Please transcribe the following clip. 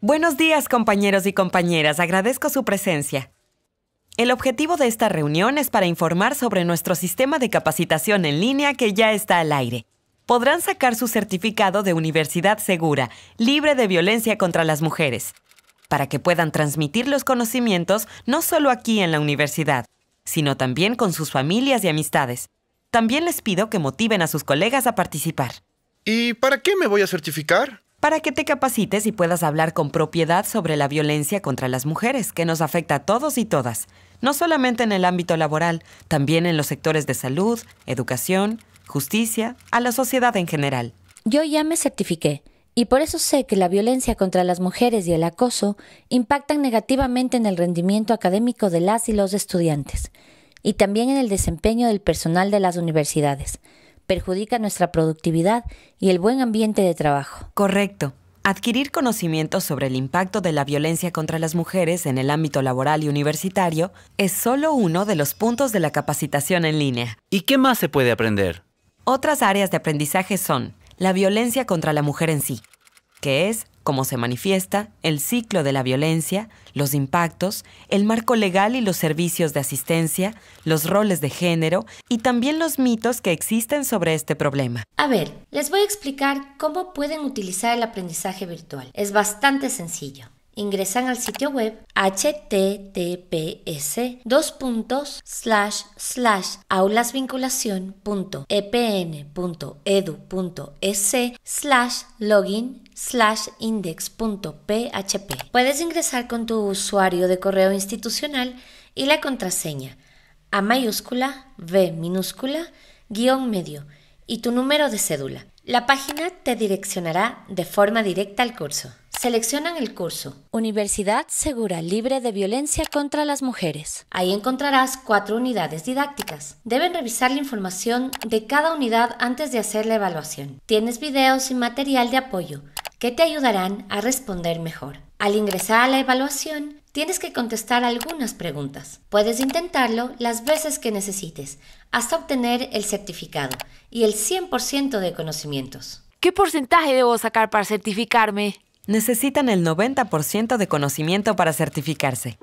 Buenos días compañeros y compañeras, agradezco su presencia. El objetivo de esta reunión es para informar sobre nuestro sistema de capacitación en línea que ya está al aire. Podrán sacar su certificado de Universidad Segura, libre de violencia contra las mujeres, para que puedan transmitir los conocimientos no solo aquí en la universidad, sino también con sus familias y amistades. También les pido que motiven a sus colegas a participar. ¿Y para qué me voy a certificar? para que te capacites y puedas hablar con propiedad sobre la violencia contra las mujeres, que nos afecta a todos y todas, no solamente en el ámbito laboral, también en los sectores de salud, educación, justicia, a la sociedad en general. Yo ya me certifiqué y por eso sé que la violencia contra las mujeres y el acoso impactan negativamente en el rendimiento académico de las y los estudiantes y también en el desempeño del personal de las universidades perjudica nuestra productividad y el buen ambiente de trabajo. Correcto. Adquirir conocimientos sobre el impacto de la violencia contra las mujeres en el ámbito laboral y universitario es solo uno de los puntos de la capacitación en línea. ¿Y qué más se puede aprender? Otras áreas de aprendizaje son la violencia contra la mujer en sí, que es cómo se manifiesta, el ciclo de la violencia, los impactos, el marco legal y los servicios de asistencia, los roles de género y también los mitos que existen sobre este problema. A ver, les voy a explicar cómo pueden utilizar el aprendizaje virtual. Es bastante sencillo ingresan al sitio web https dos e e slash, login slash index.php. Puedes ingresar con tu usuario de correo institucional y la contraseña A mayúscula, B minúscula, guión medio y tu número de cédula. La página te direccionará de forma directa al curso. Seleccionan el curso Universidad Segura Libre de Violencia contra las Mujeres. Ahí encontrarás cuatro unidades didácticas. Deben revisar la información de cada unidad antes de hacer la evaluación. Tienes videos y material de apoyo que te ayudarán a responder mejor. Al ingresar a la evaluación, tienes que contestar algunas preguntas. Puedes intentarlo las veces que necesites hasta obtener el certificado y el 100% de conocimientos. ¿Qué porcentaje debo sacar para certificarme? necesitan el 90% de conocimiento para certificarse.